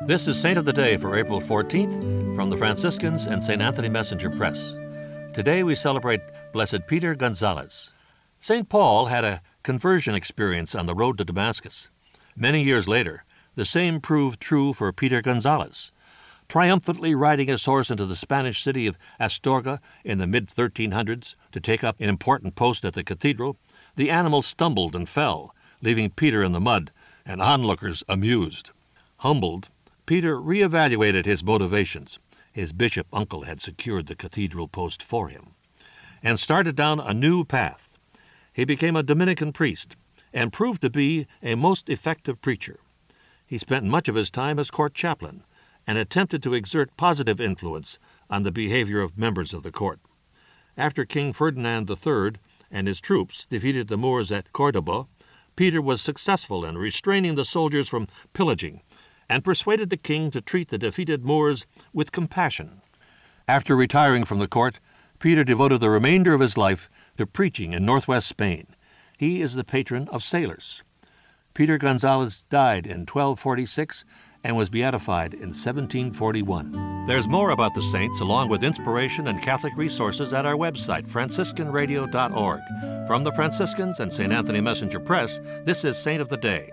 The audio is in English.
This is Saint of the Day for April 14th from the Franciscans and St. Anthony Messenger Press. Today we celebrate Blessed Peter Gonzalez. St. Paul had a conversion experience on the road to Damascus. Many years later, the same proved true for Peter Gonzalez. Triumphantly riding his horse into the Spanish city of Astorga in the mid 1300s to take up an important post at the cathedral, the animal stumbled and fell, leaving Peter in the mud and onlookers amused. Humbled, Peter reevaluated his motivations. His bishop uncle had secured the cathedral post for him and started down a new path. He became a Dominican priest and proved to be a most effective preacher. He spent much of his time as court chaplain and attempted to exert positive influence on the behavior of members of the court. After King Ferdinand III and his troops defeated the Moors at Cordoba, Peter was successful in restraining the soldiers from pillaging and persuaded the king to treat the defeated Moors with compassion. After retiring from the court, Peter devoted the remainder of his life to preaching in northwest Spain. He is the patron of sailors. Peter Gonzalez died in 1246 and was beatified in 1741. There's more about the saints, along with inspiration and Catholic resources, at our website, franciscanradio.org. From the Franciscans and St. Anthony Messenger Press, this is Saint of the Day.